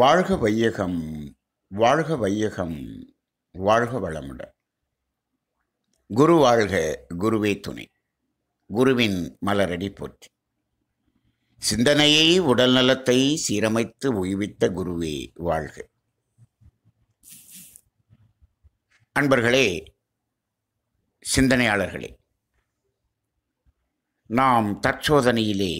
வாழ்க வையகம் வாழ்க வையகம் வாழ்க வளமுடன் குரு வாழ்க குருவே துணை குருவின் மலரடி போற்றி சிந்தனையை உடல் நலத்தை சீரமைத்து உய்வித்த குருவே வாழ்க அன்பர்களே சிந்தனையாளர்களே நாம் தற்சோதனையிலே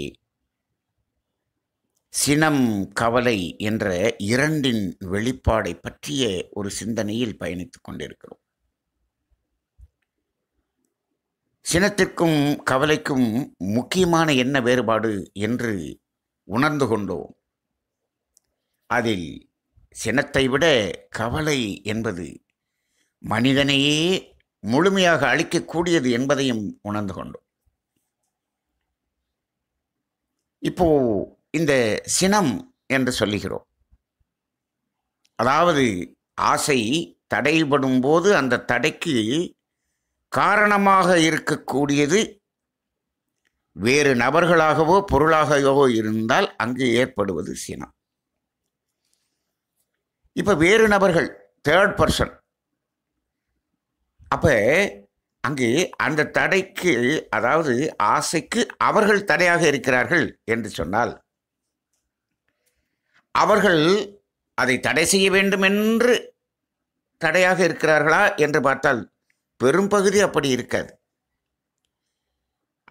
சினம் கவலை என்ற இரண்டின் வெளிப்பாடை பற்றிய ஒரு சிந்தனையில் பயணித்துக் கொண்டிருக்கிறோம் சினத்திற்கும் கவலைக்கும் முக்கியமான என்ன வேறுபாடு என்று உணர்ந்து கொண்டோம் அதில் சினத்தை விட கவலை என்பது மனிதனையே முழுமையாக அழிக்கக்கூடியது என்பதையும் உணர்ந்து கொண்டோம் இப்போ இந்த சினம் என்று சொல்லுகிறோம் அதாவது ஆசை தடைபடும் போது அந்த தடைக்கு காரணமாக இருக்கக்கூடியது வேறு நபர்களாகவோ பொருளாகவோ இருந்தால் அங்கு ஏற்படுவது சினம் இப்போ வேறு நபர்கள் தேர்ட் பர்சன் அப்போ அங்கு அந்த தடைக்கு அதாவது ஆசைக்கு அவர்கள் தடையாக இருக்கிறார்கள் என்று சொன்னால் அவர்கள் அதை தடை செய்ய வேண்டும் என்று தடையாக இருக்கிறார்களா என்று பார்த்தால் பெரும்பகுதி அப்படி இருக்காது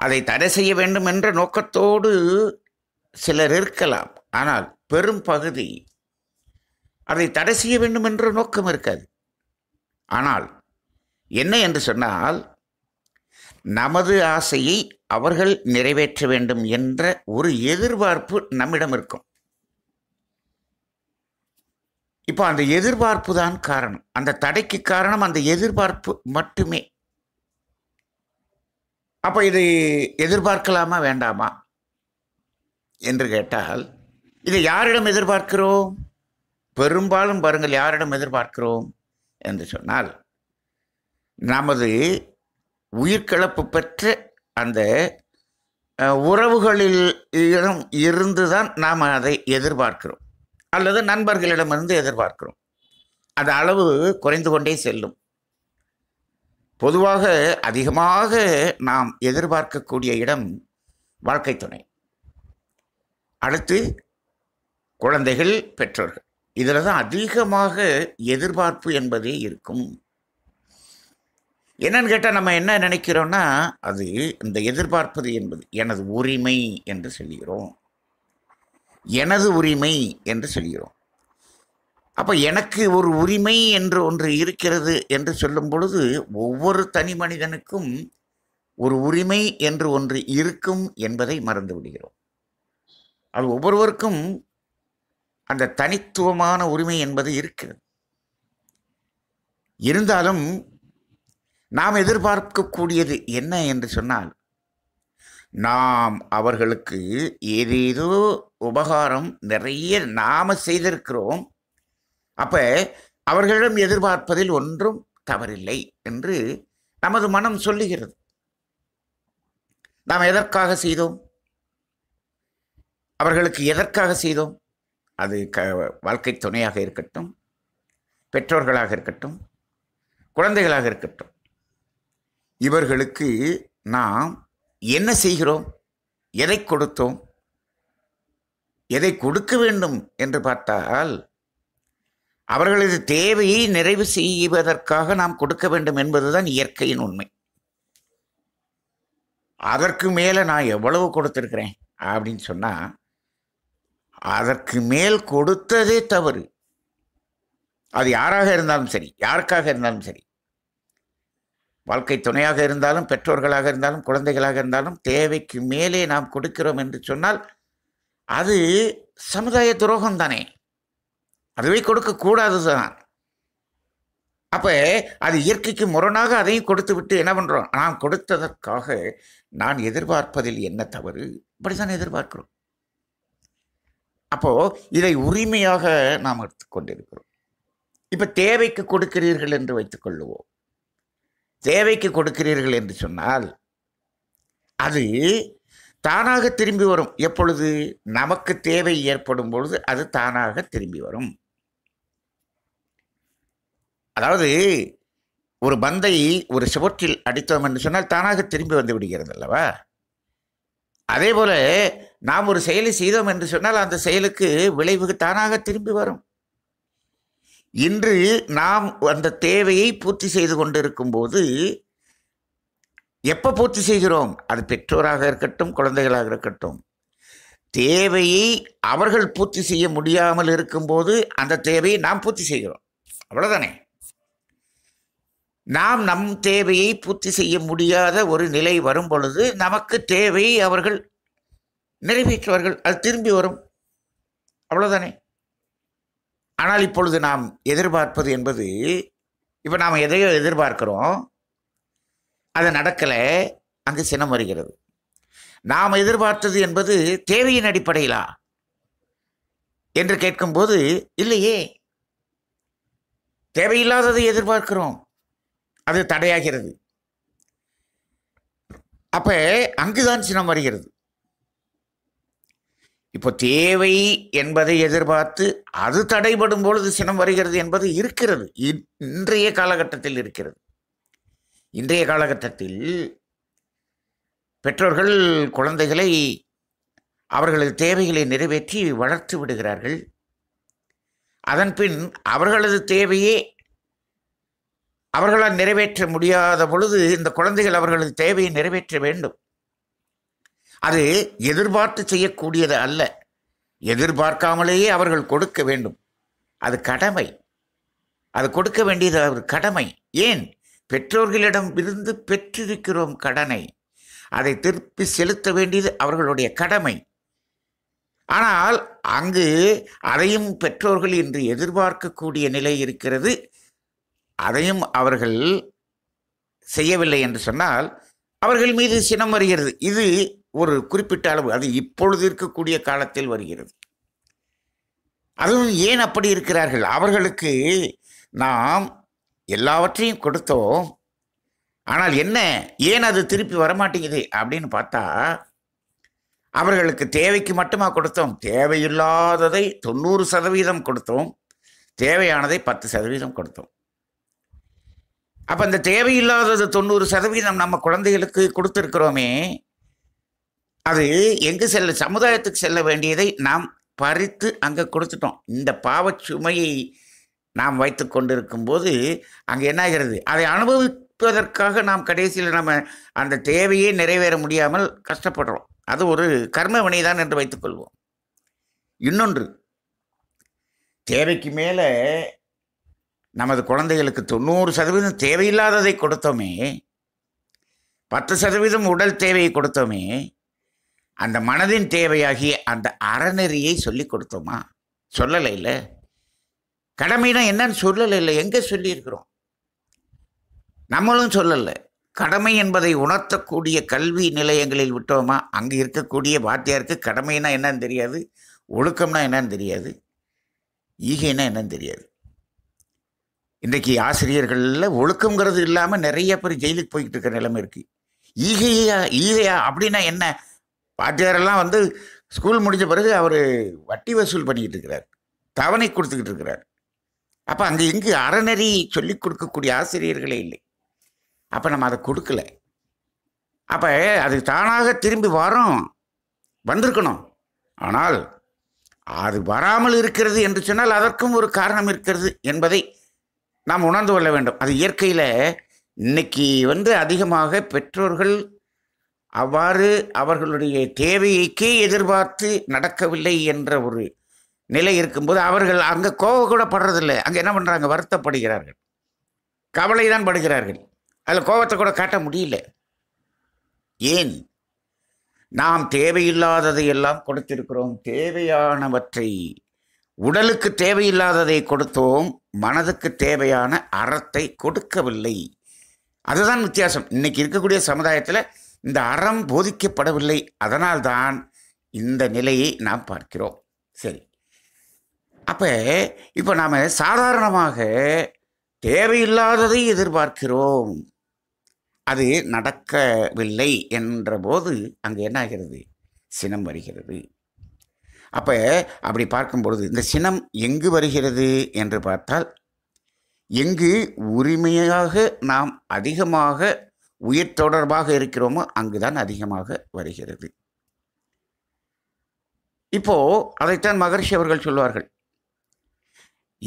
அதை தடை செய்ய வேண்டும் என்ற நோக்கத்தோடு சிலர் இருக்கலாம் ஆனால் பெரும்பகுதி அதை தடை செய்ய வேண்டும் என்ற நோக்கம் இருக்காது ஆனால் என்ன என்று சொன்னால் நமது ஆசையை அவர்கள் நிறைவேற்ற வேண்டும் என்ற ஒரு எதிர்பார்ப்பு நம்மிடம் இருக்கும் இப்போ அந்த எதிர்பார்ப்பு தான் காரணம் அந்த தடைக்கு காரணம் அந்த எதிர்பார்ப்பு மட்டுமே அப்போ இது எதிர்பார்க்கலாமா வேண்டாமா என்று கேட்டால் இதை யாரிடம் எதிர்பார்க்கிறோம் பெரும்பாலும் பாருங்கள் யாரிடம் எதிர்பார்க்கிறோம் என்று சொன்னால் நமது உயிர்கிழப்பு பெற்ற அந்த உறவுகளில் இருந்து தான் நாம் அதை எதிர்பார்க்கிறோம் அல்லது நண்பர்களிடமிருந்து எதிர்பார்க்கிறோம் அந்த அளவு குறைந்து கொண்டே செல்லும் பொதுவாக அதிகமாக நாம் எதிர்பார்க்கக்கூடிய இடம் வாழ்க்கை துணை அடுத்து குழந்தைகள் பெற்றோர்கள் இதில் தான் அதிகமாக எதிர்பார்ப்பு என்பதே இருக்கும் என்னன்னு கேட்டால் நம்ம என்ன நினைக்கிறோன்னா அது இந்த எதிர்பார்ப்பது என்பது எனது உரிமை என்று சொல்கிறோம் எனது உரிமை என்று சொல்கிறோம் அப்போ எனக்கு ஒரு உரிமை என்று ஒன்று இருக்கிறது என்று சொல்லும் பொழுது ஒவ்வொரு தனி மனிதனுக்கும் ஒரு உரிமை என்று ஒன்று இருக்கும் என்பதை மறந்து விடுகிறோம் அது ஒவ்வொருவருக்கும் அந்த தனித்துவமான உரிமை என்பது இருக்கிறது இருந்தாலும் நாம் எதிர்பார்க்கக்கூடியது என்ன என்று சொன்னால் நாம் அவர்களுக்கு ஏதேதோ உபகாரம் நிறைய நாம் செய்திருக்கிறோம் அப்போ அவர்களிடம் எதிர்பார்ப்பதில் ஒன்றும் தவறில்லை என்று நமது மனம் சொல்லுகிறது நாம் எதற்காக செய்தோம் அவர்களுக்கு எதற்காக செய்தோம் அது க வாழ்க்கை துணையாக இருக்கட்டும் பெற்றோர்களாக இருக்கட்டும் குழந்தைகளாக இருக்கட்டும் இவர்களுக்கு நாம் என்ன செய்கிறோம் எதை கொடுத்தோம் எதை கொடுக்க வேண்டும் என்று பார்த்தால் அவர்களது தேவையை நிறைவு செய்வதற்காக நாம் கொடுக்க வேண்டும் என்பதுதான் இயற்கையின் உண்மை அதற்கு மேலே நான் எவ்வளவு கொடுத்துருக்கிறேன் அப்படின்னு சொன்னால் அதற்கு மேல் கொடுத்ததே தவறு அது யாராக இருந்தாலும் சரி யாருக்காக இருந்தாலும் சரி வாழ்க்கை துணையாக இருந்தாலும் பெற்றோர்களாக இருந்தாலும் குழந்தைகளாக இருந்தாலும் தேவைக்கு மேலே நாம் கொடுக்கிறோம் என்று சொன்னால் அது சமுதாய துரோகம் தானே அதுவே கொடுக்கக்கூடாது தான் அப்போ அது இயற்கைக்கு முரணாக அதையும் கொடுத்து விட்டு என்ன பண்ணுறோம் நான் கொடுத்ததற்காக நான் எதிர்பார்ப்பதில் என்ன தவறு இப்படி தான் எதிர்பார்க்கிறோம் அப்போது இதை உரிமையாக நாம் எடுத்துக்கொண்டிருக்கிறோம் இப்போ தேவைக்கு கொடுக்கிறீர்கள் என்று வைத்துக்கொள்ளுவோம் தேவைக்கு கொடுக்கிறீர்கள் என்று சொன்னால் அது தானாக திரும்பி வரும் எப்பொழுது நமக்கு தேவை ஏற்படும் பொழுது அது தானாக திரும்பி வரும் அதாவது ஒரு பந்தை ஒரு சுவற்றில் அடித்தோம் என்று சொன்னால் தானாக திரும்பி வந்து விடுகிறது அல்லவா அதே போல் நாம் ஒரு செயலை செய்தோம் என்று சொன்னால் அந்த செயலுக்கு விளைவுக்கு தானாக திரும்பி வரும் இன்று நாம் அந்த தேவையை பூர்த்தி செய்து கொண்டிருக்கும் போது எப்போ பூர்த்தி செய்கிறோம் அது பெற்றோராக இருக்கட்டும் குழந்தைகளாக இருக்கட்டும் தேவையை அவர்கள் பூர்த்தி செய்ய முடியாமல் இருக்கும்போது அந்த தேவையை நாம் பூர்த்தி செய்கிறோம் அவ்வளோதானே நாம் நம் தேவையை பூர்த்தி செய்ய முடியாத ஒரு நிலை வரும் பொழுது நமக்கு தேவையை அவர்கள் நிறைவேற்றுவார்கள் அது திரும்பி வரும் அவ்வளோதானே ஆனால் இப்பொழுது நாம் எதிர்பார்ப்பது என்பது இப்போ நாம் எதையோ எதிர்பார்க்கிறோம் அது நடக்கலை அங்கு சினம் வருகிறது நாம் எதிர்பார்த்தது என்பது தேவையின் அடிப்படையிலா என்று கேட்கும்போது இல்லையே தேவையில்லாததை எதிர்பார்க்கிறோம் அது தடையாகிறது அப்போ அங்குதான் சினம் வருகிறது இப்போ தேவை என்பதை எதிர்பார்த்து அது தடைபடும் பொழுது சினம் வருகிறது என்பது இருக்கிறது இன்றைய காலகட்டத்தில் இருக்கிறது இன்றைய காலகட்டத்தில் பெற்றோர்கள் குழந்தைகளை அவர்களது தேவைகளை நிறைவேற்றி வளர்த்து விடுகிறார்கள் அதன்பின் அவர்களது தேவையே அவர்களால் நிறைவேற்ற முடியாத பொழுது இந்த குழந்தைகள் அவர்களது தேவையை நிறைவேற்ற வேண்டும் அது எதிர்பார்த்து செய்யக்கூடியது அல்ல எதிர்பார்க்காமலேயே அவர்கள் கொடுக்க வேண்டும் அது கடமை அது கொடுக்க வேண்டியது அவர் கடமை ஏன் பெற்றோர்களிடம் இருந்து பெற்றிருக்கிறோம் கடனை அதை திருப்பி செலுத்த வேண்டியது அவர்களுடைய கடமை ஆனால் அங்கு அதையும் பெற்றோர்கள் இன்று எதிர்பார்க்கக்கூடிய நிலை இருக்கிறது அதையும் அவர்கள் செய்யவில்லை என்று சொன்னால் அவர்கள் மீது சினம் வருகிறது இது ஒரு குறிப்பிட்ட அளவு அது இப்பொழுது இருக்கக்கூடிய காலத்தில் வருகிறது அதுவும் ஏன் அப்படி இருக்கிறார்கள் அவர்களுக்கு நாம் எல்லாவற்றையும் கொடுத்தோம் ஆனால் என்ன ஏன் அது திருப்பி வரமாட்டேங்குது அப்படின்னு பார்த்தா அவர்களுக்கு தேவைக்கு மட்டுமா கொடுத்தோம் தேவையில்லாததை தொண்ணூறு சதவீதம் கொடுத்தோம் தேவையானதை பத்து சதவீதம் கொடுத்தோம் அப்போ அந்த தேவையில்லாதது தொண்ணூறு சதவீதம் நம்ம குழந்தைகளுக்கு கொடுத்துருக்குறோமே அது எங்கு செல்ல சமுதாயத்துக்கு செல்ல வேண்டியதை நாம் பறித்து அங்கே கொடுத்துட்டோம் இந்த பாவச்சுமையை நாம் வைத்து கொண்டிருக்கும் போது அங்கே என்ன ஆகிறது அதை அனுபவிப்பதற்காக நாம் கடைசியில் நம்ம அந்த தேவையே நிறைவேற முடியாமல் கஷ்டப்படுறோம் அது ஒரு கர்ம வினைதான் என்று வைத்துக்கொள்வோம் இன்னொன்று தேவைக்கு மேலே நமது குழந்தைகளுக்கு தொண்ணூறு சதவீதம் தேவையில்லாததை கொடுத்தோமே பத்து சதவீதம் உடல் தேவையை கொடுத்தோமே அந்த மனதின் தேவையாகிய அந்த அறநெறியை சொல்லி கொடுத்தோமா சொல்லலை இல்லை கடமைனா என்னன்னு சொல்லலை இல்லை எங்கே சொல்லியிருக்கிறோம் நம்மளும் சொல்லலை கடமை என்பதை உணர்த்தக்கூடிய கல்வி நிலையங்களில் விட்டோமா அங்கே இருக்கக்கூடிய வாத்தியாருக்கு கடமைனா என்னன்னு தெரியாது ஒழுக்கம்னா என்னன்னு தெரியாது ஈகைனா என்னன்னு தெரியாது இன்றைக்கு ஆசிரியர்களில் ஒழுக்கங்கிறது இல்லாமல் நிறைய பேர் ஜெயிலுக்கு போய்கிட்டு இருக்கிற நிலைமை இருக்குது ஈகையா ஈகையா அப்படின்னா என்ன வாத்தியாரெல்லாம் வந்து ஸ்கூல் முடிஞ்ச பிறகு அவர் வட்டி வசூல் பண்ணிக்கிட்டு இருக்கிறார் தவணை கொடுத்துக்கிட்டு இருக்கிறார் அப்போ அங்கே எங்கு அறநெறி சொல்லிக் கொடுக்கக்கூடிய ஆசிரியர்களே இல்லை அப்போ நம்ம அதை கொடுக்கல அப்போ அது தானாக திரும்பி வரோம் வந்திருக்கணும் ஆனால் அது வராமல் இருக்கிறது என்று சொன்னால் அதற்கும் ஒரு காரணம் இருக்கிறது என்பதை நாம் உணர்ந்து கொள்ள வேண்டும் அது இயற்கையில் இன்னைக்கு வந்து அதிகமாக பெற்றோர்கள் அவ்வாறு அவர்களுடைய தேவையைக்கே எதிர்பார்த்து நடக்கவில்லை என்ற ஒரு நிலை இருக்கும்போது அவர்கள் அங்கே கோவ கூட படுறதில்லை அங்கே என்ன பண்ணுறாங்க வருத்தப்படுகிறார்கள் கவலை தான் படுகிறார்கள் அதில் கோபத்தை கூட காட்ட முடியல ஏன் நாம் தேவையில்லாததை எல்லாம் கொடுத்திருக்கிறோம் தேவையானவற்றை உடலுக்கு தேவையில்லாததை கொடுத்தோம் மனதுக்கு தேவையான அறத்தை கொடுக்கவில்லை அதுதான் வித்தியாசம் இன்னைக்கு இருக்கக்கூடிய சமுதாயத்தில் இந்த அறம் போதிக்கப்படவில்லை அதனால்தான் இந்த நிலையை நாம் பார்க்கிறோம் சரி அப்போ இப்போ நாம் சாதாரணமாக தேவையில்லாததை எதிர்பார்க்கிறோம் அது நடக்கவில்லை என்றபோது அங்கே என்ன ஆகிறது சினம் வருகிறது அப்போ அப்படி பார்க்கும் பொழுது இந்த சினம் எங்கு வருகிறது என்று பார்த்தால் எங்கு உரிமையாக நாம் அதிகமாக உயிர் தொடர்பாக இருக்கிறோமோ அங்குதான் அதிகமாக வருகிறது இப்போ அதைத்தான் மகர்ஷி அவர்கள் சொல்வார்கள்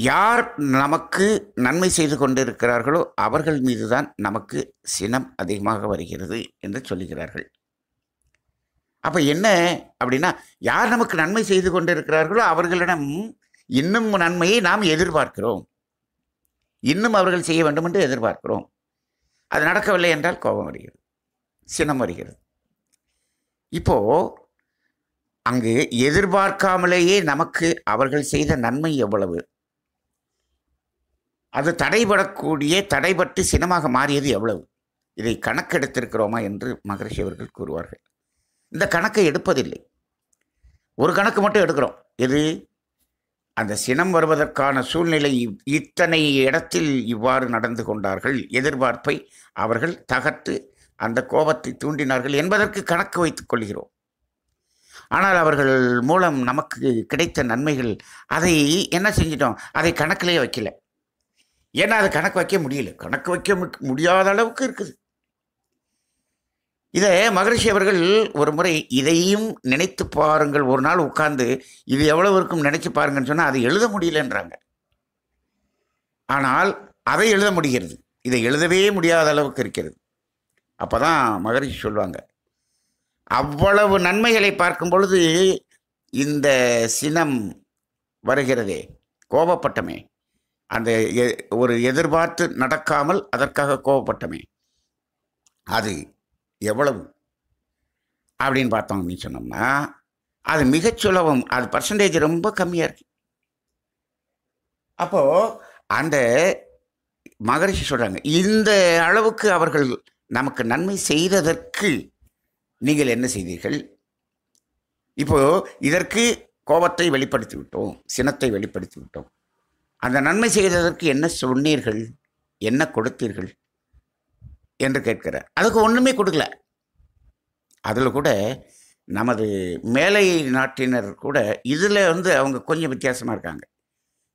யார் நமக்கு நன்மை செய்து கொண்டிருக்கிறார்களோ அவர்கள் மீதுதான் நமக்கு சினம் அதிகமாக வருகிறது என்று சொல்லுகிறார்கள் அப்போ என்ன அப்படின்னா யார் நமக்கு நன்மை செய்து கொண்டிருக்கிறார்களோ அவர்களிடம் இன்னும் நன்மையை நாம் எதிர்பார்க்கிறோம் இன்னும் அவர்கள் செய்ய வேண்டும் என்று எதிர்பார்க்கிறோம் அது நடக்கவில்லை என்றால் கோபம் வருகிறது சினம் வருகிறது இப்போது அங்கு எதிர்பார்க்காமலேயே நமக்கு அவர்கள் செய்த நன்மை எவ்வளவு அது தடைபடக்கூடிய தடைபட்டு சினமாக மாறியது எவ்வளவு இதை கணக்கெடுத்திருக்கிறோமா என்று மகரிஷி அவர்கள் கூறுவார்கள் இந்த கணக்கை எடுப்பதில்லை ஒரு கணக்கு மட்டும் எடுக்கிறோம் எது அந்த சினம் வருவதற்கான சூழ்நிலை இத்தனை இடத்தில் இவ்வாறு நடந்து கொண்டார்கள் எதிர்பார்ப்பை அவர்கள் தகர்த்து அந்த கோபத்தை தூண்டினார்கள் என்பதற்கு கணக்கு வைத்துக் கொள்கிறோம் ஆனால் அவர்கள் மூலம் நமக்கு கிடைத்த நன்மைகள் அதை என்ன செஞ்சிட்டோம் அதை கணக்கிலே வைக்கல ஏன்னா அதை கணக்கு வைக்க முடியல கணக்கு வைக்க முடியாத அளவுக்கு இருக்குது இதை மகரிஷி அவர்கள் ஒரு முறை இதையும் நினைத்து பாருங்கள் ஒரு நாள் உட்கார்ந்து இது எவ்வளவு இருக்கும் நினைச்சு பாருங்கன்னு சொன்னால் அதை எழுத முடியலன்றாங்க ஆனால் அதை எழுத முடிகிறது இதை எழுதவே முடியாத அளவுக்கு இருக்கிறது அப்போ தான் மகரிஷி சொல்லுவாங்க அவ்வளவு நன்மைகளை பார்க்கும் பொழுது இந்த சினம் வருகிறதே கோபப்பட்டமே அந்த ஒரு எதிர்பார்த்து நடக்காமல் அதற்காக கோபப்பட்டமே அது எவ்வளவு அப்படின்னு பார்த்தோம் அப்படின்னு சொன்னோம்னா அது மிகச் சுலபம் அது பர்சன்டேஜ் ரொம்ப கம்மியாக இருக்கு அப்போது அந்த மகரிஷி சொல்கிறாங்க இந்த அளவுக்கு அவர்கள் நமக்கு நன்மை செய்ததற்கு நீங்கள் என்ன செய்தீர்கள் இப்போது இதற்கு கோபத்தை வெளிப்படுத்தி விட்டோம் சினத்தை வெளிப்படுத்தி விட்டோம் அந்த நன்மை செய்ததற்கு என்ன சொன்னீர்கள் என்ன கொடுத்தீர்கள் என்று கேட்கிறார் அதுக்கு ஒன்றுமே கொடுக்கல அதில் கூட நமது மேலை நாட்டினர் கூட இதில் வந்து அவங்க கொஞ்சம் வித்தியாசமாக இருக்காங்க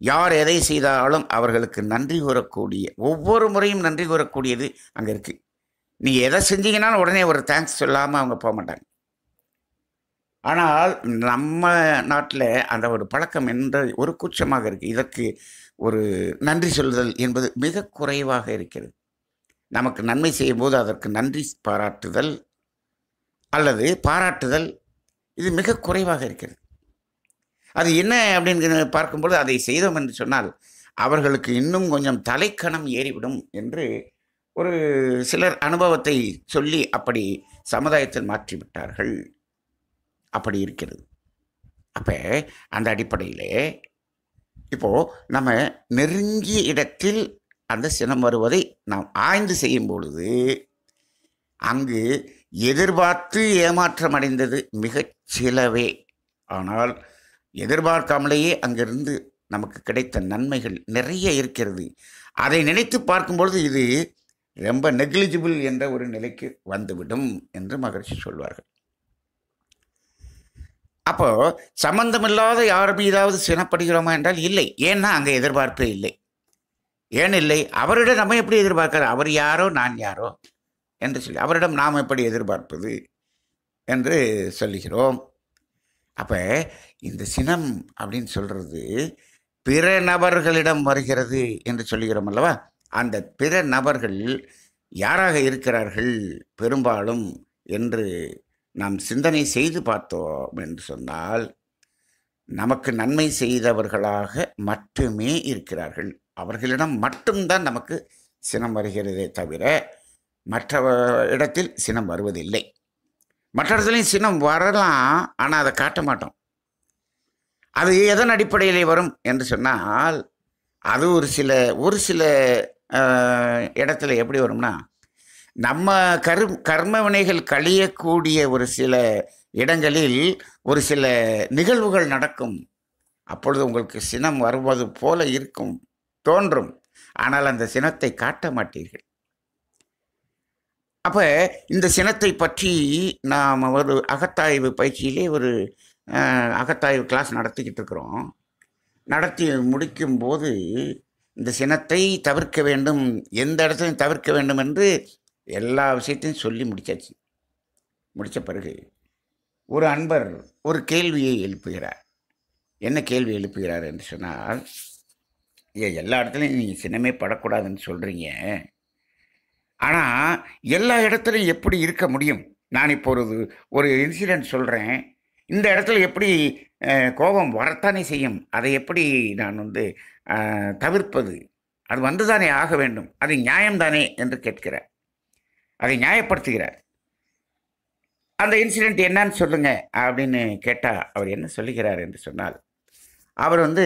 யார் எதை செய்தாலும் அவர்களுக்கு நன்றி கூறக்கூடிய ஒவ்வொரு முறையும் நன்றி கூறக்கூடியது அங்கே இருக்குது நீ எதை செஞ்சீங்கன்னாலும் உடனே ஒரு தேங்க்ஸ் சொல்லாமல் அவங்க போக மாட்டாங்க ஆனால் நம்ம நாட்டில் அந்த ஒரு பழக்கம் என்ற ஒரு கூச்சமாக இருக்குது இதற்கு ஒரு நன்றி சொல்லுதல் என்பது மிக குறைவாக இருக்கிறது நமக்கு நன்மை செய்யும் போது அதற்கு நன்றி பாராட்டுதல் அல்லது பாராட்டுதல் இது மிக குறைவாக இருக்கிறது அது என்ன அப்படின்னு பார்க்கும்போது அதை செய்தோம் என்று சொன்னால் அவர்களுக்கு இன்னும் கொஞ்சம் தலைக்கணம் ஏறிவிடும் என்று ஒரு சிலர் அனுபவத்தை சொல்லி அப்படி சமுதாயத்தில் மாற்றிவிட்டார்கள் அப்படி இருக்கிறது அப்போ அந்த அடிப்படையிலே இப்போது நம்ம நெருங்கிய இடத்தில் அந்த சினம் வருவதை நாம் ஆய்ந்து செய்யும் பொழுது அங்கு எதிர்பார்த்து ஏமாற்றம் அடைந்தது மிகச் சிலவே ஆனால் எதிர்பார்க்காமலேயே அங்கிருந்து நமக்கு கிடைத்த நன்மைகள் நிறைய இருக்கிறது அதை நினைத்து பார்க்கும்பொழுது இது ரொம்ப நெக்லிஜிபிள் என்ற ஒரு நிலைக்கு வந்துவிடும் என்று மகிழ்ச்சி சொல்வார்கள் அப்போ சம்பந்தமில்லாத யார் மீதாவது சினப்படுகிறோமா என்றால் இல்லை ஏன்னா அங்கே எதிர்பார்ப்பே இல்லை ஏனில்லை அவரிடம் நம்ம எப்படி எதிர்பார்க்கிறது அவர் யாரோ நான் யாரோ என்று சொல்லி அவரிடம் நாம் எப்படி எதிர்பார்ப்பது என்று சொல்லுகிறோம் அப்போ இந்த சினம் அப்படின்னு சொல்கிறது பிற நபர்களிடம் வருகிறது என்று சொல்லுகிறோம் அல்லவா அந்த பிற நபர்கள் யாராக இருக்கிறார்கள் பெரும்பாலும் என்று நாம் சிந்தனை செய்து பார்த்தோம் என்று சொன்னால் நமக்கு நன்மை செய்தவர்களாக மட்டுமே இருக்கிறார்கள் அவர்களிடம் மட்டும்தான் நமக்கு சினம் வருகிறதே தவிர மற்ற இடத்தில் சினம் வருவதில்லை மற்ற இடத்துலையும் சினம் வரலாம் ஆனால் அதை காட்ட மாட்டோம் அது எதன் அடிப்படையில் வரும் என்று சொன்னால் அது ஒரு சில ஒரு சில இடத்துல எப்படி வரும்னா நம்ம கரு கர்ம வினைகள் கழியக்கூடிய ஒரு சில இடங்களில் ஒரு சில நிகழ்வுகள் நடக்கும் அப்பொழுது உங்களுக்கு சினம் வருவது போல இருக்கும் தோன்றும் ஆனால் அந்த சினத்தை காட்ட மாட்டீர்கள் அப்போ இந்த சினத்தை பற்றி நாம் ஒரு அகத்தாய்வு பயிற்சியிலே ஒரு அகத்தாய்வு கிளாஸ் நடத்திக்கிட்டு இருக்கிறோம் நடத்தி முடிக்கும்போது இந்த சினத்தை தவிர்க்க வேண்டும் எந்த இடத்துலையும் தவிர்க்க வேண்டும் என்று எல்லா விஷயத்தையும் சொல்லி முடித்தாச்சு முடித்த பிறகு ஒரு அன்பர் ஒரு கேள்வியை எழுப்புகிறார் என்ன கேள்வி எழுப்புகிறார் என்று சொன்னால் ஐயா எல்லா இடத்துலையும் நீங்கள் சின்னமே படக்கூடாதுன்னு சொல்கிறீங்க ஆனால் எல்லா இடத்துலையும் எப்படி இருக்க முடியும் நான் இப்போ ஒரு ஒரு இன்சிடென்ட் சொல்கிறேன் இந்த இடத்துல எப்படி கோபம் வரத்தானே செய்யும் அதை எப்படி நான் வந்து தவிர்ப்பது அது வந்துதானே ஆக வேண்டும் அது நியாயம்தானே என்று கேட்கிறார் அதை நியாயப்படுத்துகிறார் அந்த இன்சிடெண்ட் என்னன்னு சொல்லுங்க அப்படின்னு கேட்டால் அவர் என்ன சொல்லுகிறார் என்று சொன்னால் அவர் வந்து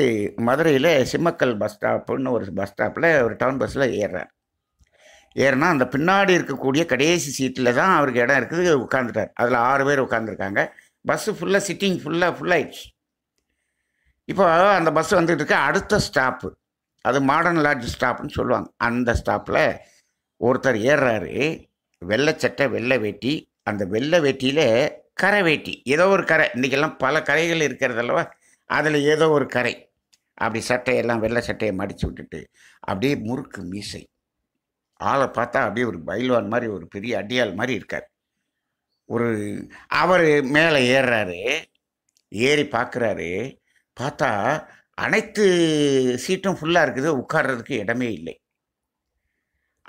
மதுரையில் சிம்மக்கல் பஸ் ஸ்டாப்புன்னு ஒரு பஸ் ஸ்டாப்பில் ஒரு டவுன் பஸ்ஸில் ஏறுறார் ஏறினா அந்த பின்னாடி இருக்கக்கூடிய கடைசி சீட்டில் தான் அவருக்கு இடம் இருக்குது உட்காந்துட்டார் அதில் ஆறு பேர் உட்காந்துருக்காங்க பஸ்ஸு ஃபுல்லாக சிட்டிங் ஃபுல்லாக ஃபுல்லாகிடுச்சு இப்போ அந்த பஸ் வந்துட்டு இருக்க அடுத்த ஸ்டாப்பு அது மாடர்ன் லாட்ஜ் ஸ்டாப்னு சொல்லுவாங்க அந்த ஸ்டாப்பில் ஒருத்தர் ஏறுறாரு வெள்ளைச்சட்டை வெள்ளை வேட்டி அந்த வெள்ளை வேட்டியில் கரை வேட்டி ஏதோ ஒரு கரை இன்றைக்கெல்லாம் பல கரைகள் இருக்கிறதல்லவா அதில் ஏதோ ஒரு கரை அப்படி சட்டையெல்லாம் வெள்ளை சட்டையை மடித்து விட்டுட்டு அப்படியே முறுக்கு மீசை ஆளை பார்த்தா அப்படியே ஒரு பைல்வான் மாதிரி ஒரு பெரிய அடியால் மாதிரி இருக்கார் ஒரு அவர் மேலே ஏறுறாரு ஏறி பார்க்குறாரு பார்த்தா அனைத்து சீட்டும் ஃபுல்லாக இருக்குது உட்கார்றதுக்கு இடமே இல்லை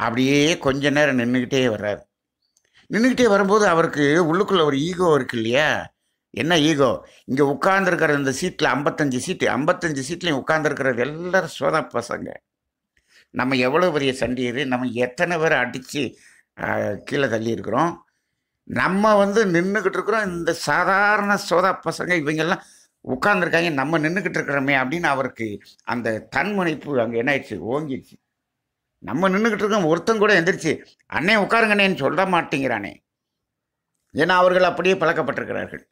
அப்படியே கொஞ்ச நேரம் நின்றுக்கிட்டே வர்றாரு நின்றுக்கிட்டே வரும்போது அவருக்கு உள்ளுக்குள்ளே ஒரு ஈகோ இருக்கு இல்லையா என்ன ஈகோ இங்கே உட்கார்ந்துருக்கிற இந்த சீட்டில் ஐம்பத்தஞ்சு சீட்டு ஐம்பத்தஞ்சு சீட்லேயும் உட்கார்ந்துருக்கிற எல்லாரும் சோதா பசங்க நம்ம எவ்வளோ பெரிய சண்டியர் நம்ம எத்தனை பேர் அடித்து கீழே தள்ளியிருக்கிறோம் நம்ம வந்து நின்றுக்கிட்டு இருக்கிறோம் இந்த சாதாரண சோதா பசங்க இவங்கெல்லாம் உட்காந்துருக்காங்க நம்ம நின்றுக்கிட்டு இருக்கிறோமே அப்படின்னு அவருக்கு அந்த தன்முனைப்பு அங்கே என்ன ஆயிடுச்சு ஓங்கிடுச்சு நம்ம நின்றுக்கிட்டு இருக்கோம் ஒருத்தங்க கூட எந்திரிச்சு அண்ணே உட்காருங்கண்ணேன்னு சொல்ல மாட்டேங்கிறானே ஏன்னா அவர்கள் அப்படியே பழக்கப்பட்டிருக்கிறார்கள்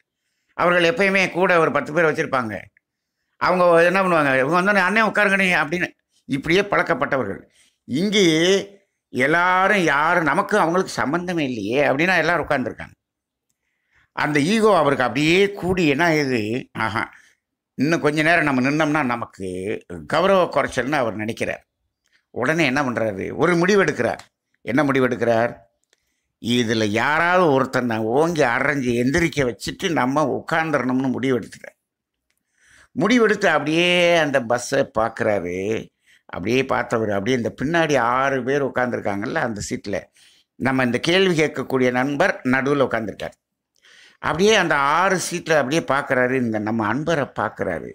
அவர்கள் எப்பயுமே கூட ஒரு பத்து பேர் வச்சுருப்பாங்க அவங்க என்ன பண்ணுவாங்க இவங்க வந்தோடனே அண்ணன் உட்காருங்கண்ணே அப்படின்னு இப்படியே பழக்கப்பட்டவர்கள் இங்கே எல்லாரும் யாரும் நமக்கு அவங்களுக்கு சம்மந்தமே இல்லையே அப்படின்னா எல்லாரும் உட்காந்துருக்காங்க அந்த ஈகோ அவருக்கு அப்படியே கூடி என்ன இது ஆஹா இன்னும் கொஞ்ச நேரம் நம்ம நின்னோம்னா நமக்கு கௌரவ குறைச்சல்னு அவர் நினைக்கிறார் உடனே என்ன பண்ணுறாரு ஒரு எடுக்கிறார் என்ன எடுக்கிறார் இதில் யாராவது நான் ஓங்கி அரைஞ்சி எந்திரிக்க வச்சுட்டு நம்ம உட்காந்துடணும்னு முடிவெடுத்துட்டேன் முடிவெடுத்து அப்படியே அந்த பஸ்ஸை பார்க்குறாரு அப்படியே பார்த்தவர் அப்படியே இந்த பின்னாடி ஆறு பேர் உட்காந்துருக்காங்கல்ல அந்த சீட்டில் நம்ம இந்த கேள்வி கேட்கக்கூடிய நண்பர் நடுவில் உட்காந்துருக்கார் அப்படியே அந்த ஆறு சீட்டில் அப்படியே பார்க்குறாரு இந்த நம்ம அன்பரை பார்க்குறாரு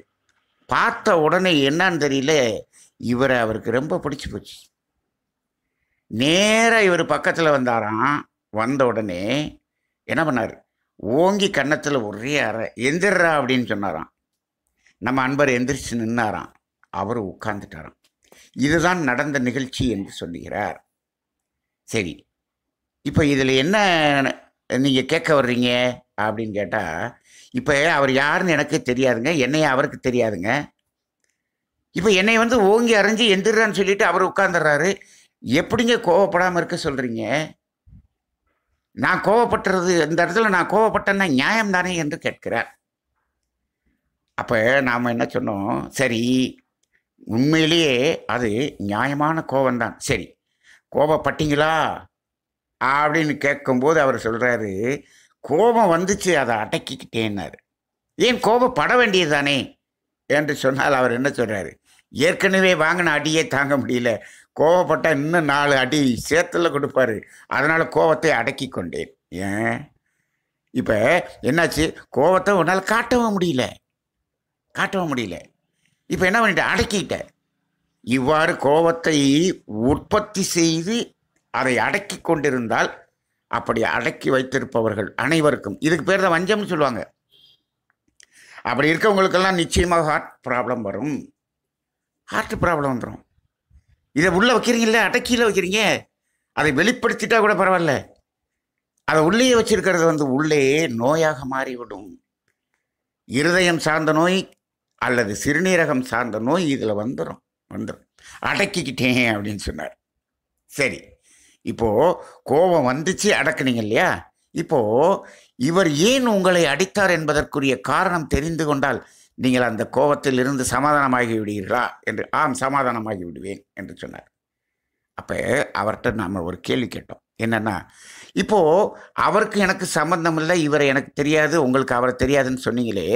பார்த்த உடனே என்னன்னு தெரியல இவரை அவருக்கு ரொம்ப பிடிச்சி போச்சு நேராக இவர் பக்கத்தில் வந்தாராம் வந்த உடனே என்ன பண்ணார் ஓங்கி கன்னத்தில் ஒரே அற எந்திரா அப்படின்னு சொன்னாராம் நம்ம அன்பர் எந்திரிச்சு நின்னாராம் அவர் உட்கார்ந்துட்டாராம் இதுதான் நடந்த நிகழ்ச்சி என்று சொல்லுகிறார் சரி இப்போ இதில் என்ன நீங்கள் கேட்க வர்றீங்க அப்படின்னு கேட்டால் இப்போ அவர் யாருன்னு எனக்கு தெரியாதுங்க என்னைய அவருக்கு தெரியாதுங்க இப்போ என்னை வந்து ஓங்கி அரைஞ்சி எந்திரான்னு சொல்லிட்டு அவர் உட்காந்துடுறாரு எப்படிங்க கோவப்படாமல் இருக்க சொல்கிறீங்க நான் கோவப்பட்டுறது இந்த இடத்துல நான் கோவப்பட்டேன்னா நியாயம் தானே என்று கேட்கிறார் அப்போ நாம் என்ன சொன்னோம் சரி உண்மையிலேயே அது நியாயமான கோபந்தான் சரி கோபப்பட்டீங்களா அப்படின்னு கேட்கும்போது அவர் சொல்கிறாரு கோபம் வந்துச்சு அதை அடக்கிக்கிட்டேன்னாரு ஏன் கோபப்பட வேண்டியது தானே என்று சொன்னால் அவர் என்ன சொல்கிறாரு ஏற்கனவே வாங்கின அடியே தாங்க முடியல கோவப்பட்டால் இன்னும் நாலு அடி சேத்துல கொடுப்பாரு அதனால் கோவத்தை அடக்கி கொண்டேன் ஏன் இப்போ என்னாச்சு கோவத்தை உன்னால் காட்டவும் முடியல காட்டவும் முடியல இப்போ என்ன பண்ணிட்டேன் அடக்கிக்கிட்டேன் இவ்வாறு கோவத்தை உற்பத்தி செய்து அதை அடக்கி கொண்டிருந்தால் அப்படி அடக்கி வைத்திருப்பவர்கள் அனைவருக்கும் இதுக்கு பேர் தான் வஞ்சம்னு சொல்லுவாங்க அப்படி இருக்கவங்களுக்கெல்லாம் நிச்சயமாக ஹார்ட் ப்ராப்ளம் வரும் ஹார்ட் ப்ராப்ளம் வந்துடும் இதை உள்ளே வைக்கிறீங்கல்ல அடக்கியில் வைக்கிறீங்க அதை வெளிப்படுத்திட்டா கூட பரவாயில்ல அதை உள்ளே வச்சிருக்கிறது வந்து உள்ளே நோயாக மாறிவிடும் இருதயம் சார்ந்த நோய் அல்லது சிறுநீரகம் சார்ந்த நோய் இதில் வந்துடும் வந்துடும் அடக்கிக்கிட்டேன் அப்படின்னு சொன்னார் சரி இப்போது கோபம் வந்துச்சு அடக்குனீங்க இல்லையா இப்போது இவர் ஏன் உங்களை அடித்தார் என்பதற்குரிய காரணம் தெரிந்து கொண்டால் நீங்கள் அந்த கோபத்தில் இருந்து சமாதானமாகி விடுவீர்களா என்று ஆம் சமாதானமாகி விடுவேன் என்று சொன்னார் அப்போ அவர்கிட்ட நாம் ஒரு கேள்வி கேட்டோம் என்னென்னா இப்போது அவருக்கு எனக்கு சம்மந்தம் இல்லை இவரை எனக்கு தெரியாது உங்களுக்கு அவரை தெரியாதுன்னு சொன்னீங்களே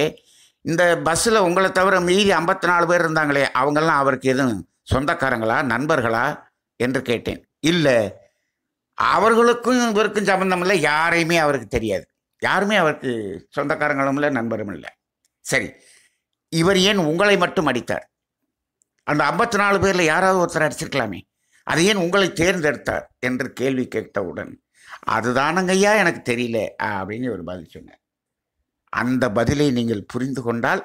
இந்த பஸ்ஸில் உங்களை தவிர மீதி ஐம்பத்தி நாலு பேர் இருந்தாங்களே அவங்களாம் அவருக்கு எதுவும் சொந்தக்காரங்களா நண்பர்களா என்று கேட்டேன் இல்லை அவர்களுக்கும் இவருக்கும் சம்மந்தம் இல்லை யாரையுமே அவருக்கு தெரியாது யாருமே அவருக்கு சொந்தக்காரங்களும் இல்லை நண்பரும் இல்லை சரி இவர் ஏன் உங்களை மட்டும் அடித்தார் அந்த ஐம்பத்தி நாலு பேரில் யாராவது ஒருத்தர் அடிச்சிருக்கலாமே அது ஏன் உங்களை தேர்ந்தெடுத்தார் என்று கேள்வி கேட்டவுடன் அதுதானங்கய்யா எனக்கு தெரியல அப்படின்னு ஒரு பதில் சொன்னார் அந்த பதிலை நீங்கள் புரிந்து கொண்டால்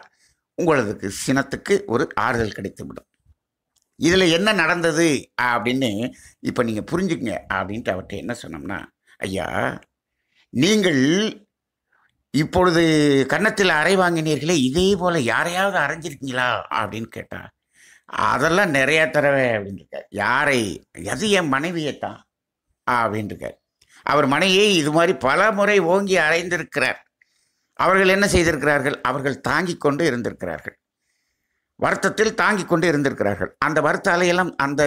உங்களதுக்கு சினத்துக்கு ஒரு ஆறுதல் கிடைத்துவிடும் இதில் என்ன நடந்தது அப்படின்னு இப்போ நீங்கள் புரிஞ்சுக்கங்க அப்படின்ட்டு அவர்கிட்ட என்ன சொன்னோம்னா ஐயா நீங்கள் இப்பொழுது கன்னத்தில் அறை வாங்கினீர்களே இதே போல் யாரையாவது அரைஞ்சிருக்கீங்களா அப்படின்னு கேட்டான் அதெல்லாம் நிறையா தரவே அப்படின்னு இருக்கார் யாரை அது என் மனைவியைத்தான் அப்படின்னு இருக்கார் அவர் மனைவியை இது மாதிரி பல முறை ஓங்கி அரைந்திருக்கிறார் அவர்கள் என்ன செய்திருக்கிறார்கள் அவர்கள் தாங்கி கொண்டு இருந்திருக்கிறார்கள் வருத்தத்தில் தாங்கி கொண்டு இருந்திருக்கிறார்கள் அந்த வருத்த அலையெல்லாம் அந்த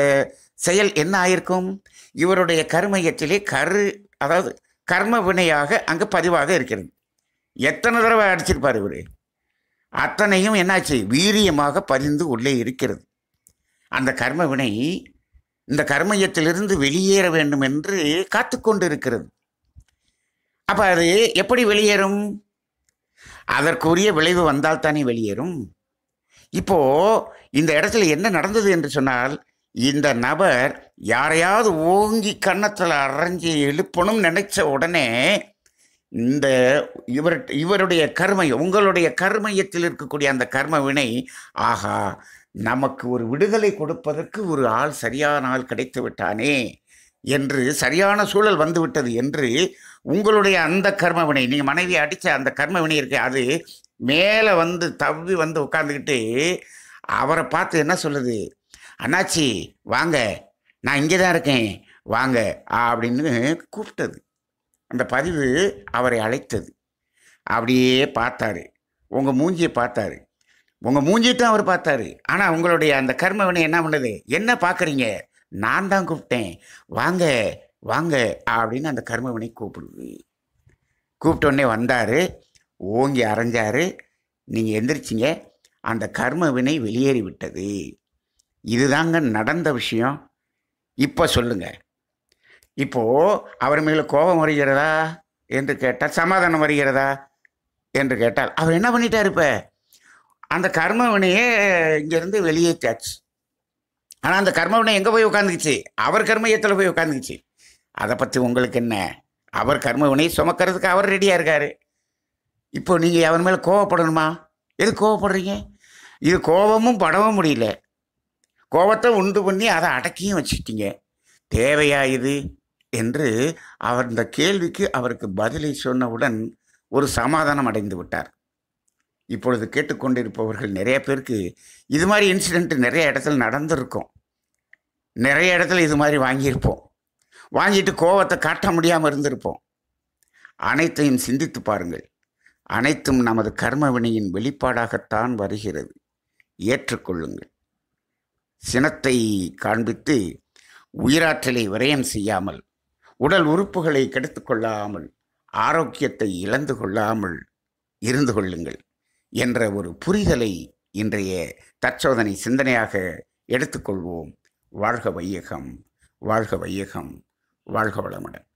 செயல் என்ன ஆயிருக்கும் இவருடைய கருமையத்திலே கரு அதாவது கர்ம வினையாக அங்கு பதிவாக இருக்கிறது எத்தனை தடவை அடிச்சிருப்பார் இவர் அத்தனையும் என்னாச்சு வீரியமாக பதிந்து உள்ளே இருக்கிறது அந்த கர்மவினை இந்த கர்மயத்திலிருந்து வெளியேற வேண்டும் என்று காத்து கொண்டு இருக்கிறது அப்போ அது எப்படி வெளியேறும் அதற்குரிய விளைவு வந்தால் தானே வெளியேறும் இப்போ இந்த இடத்துல என்ன நடந்தது என்று சொன்னால் இந்த நபர் யாரையாவது ஓங்கி கன்னத்தில் அரைஞ்சி எழுப்பணும் நினைச்ச உடனே இந்த இவர் இவருடைய கர்மை உங்களுடைய கர்மையத்தில் இருக்கக்கூடிய அந்த கர்ம வினை ஆகா நமக்கு ஒரு விடுதலை கொடுப்பதற்கு ஒரு ஆள் சரியான ஆள் கிடைத்து விட்டானே என்று சரியான சூழல் வந்துவிட்டது என்று உங்களுடைய அந்த கர்மவினை நீங்கள் மனைவி அடித்த அந்த கர்மவினை இருக்கு அது மேலே வந்து தவ்வி வந்து உட்காந்துக்கிட்டு அவரை பார்த்து என்ன சொல்லுது அண்ணாச்சி வாங்க நான் இங்கே தான் இருக்கேன் வாங்க அப்படின்னு கூப்பிட்டது அந்த பதிவு அவரை அழைத்தது அப்படியே பார்த்தாரு உங்கள் மூஞ்சியை பார்த்தாரு உங்கள் மூஞ்சியை தான் அவர் பார்த்தாரு ஆனால் உங்களுடைய அந்த வினை என்ன பண்ணுது என்ன பார்க்குறீங்க நான் தான் கூப்பிட்டேன் வாங்க வாங்க அப்படின்னு அந்த கர்மவினை கூப்பிடுது கூப்பிட்டோடனே வந்தார் ஓங்கி அரைஞ்சார் நீங்கள் எந்திரிச்சிங்க அந்த கர்ம வினை வெளியேறிவிட்டது இதுதாங்க நடந்த விஷயம் இப்போ சொல்லுங்கள் இப்போது அவர் மேலே கோபம் வருகிறதா என்று கேட்டால் சமாதானம் வருகிறதா என்று கேட்டால் அவர் என்ன பண்ணிட்டார் இப்போ அந்த கர்மவினையே இங்கேருந்து வெளியேற்றாச்சு ஆனால் அந்த கர்மவினை எங்கே போய் உட்காந்துக்குச்சு அவர் கர்மயத்தில் போய் உட்காந்துக்குச்சு அதை பற்றி உங்களுக்கு என்ன அவர் கர்மவினை சுமக்கிறதுக்கு அவர் ரெடியாக இருக்கார் இப்போ நீங்கள் அவர் மேலே கோவப்படணுமா எது கோவப்படுறீங்க இது கோபமும் படவும் முடியல கோபத்தை உண்டு பண்ணி அதை அடக்கியும் வச்சுக்கிட்டீங்க தேவையா இது என்று அவர் இந்த கேள்விக்கு அவருக்கு பதிலை சொன்னவுடன் ஒரு சமாதானம் அடைந்து விட்டார் இப்பொழுது கேட்டுக்கொண்டிருப்பவர்கள் நிறைய பேருக்கு இது மாதிரி இன்சிடென்ட் நிறைய இடத்துல நடந்திருக்கும் நிறைய இடத்துல இது மாதிரி வாங்கியிருப்போம் வாங்கிட்டு கோவத்தை காட்ட முடியாமல் இருந்திருப்போம் அனைத்தையும் சிந்தித்து பாருங்கள் அனைத்தும் நமது கர்ம வினையின் வெளிப்பாடாகத்தான் வருகிறது ஏற்றுக்கொள்ளுங்கள் சினத்தை காண்பித்து உயிராற்றலை விரயம் செய்யாமல் உடல் உறுப்புகளை கெடுத்து கொள்ளாமல் ஆரோக்கியத்தை இழந்து கொள்ளாமல் இருந்து கொள்ளுங்கள் என்ற ஒரு புரிதலை இன்றைய தற்சோதனை சிந்தனையாக எடுத்துக்கொள்வோம் வாழ்க வையகம் வாழ்க வையகம் வாழ்க வளமுடன்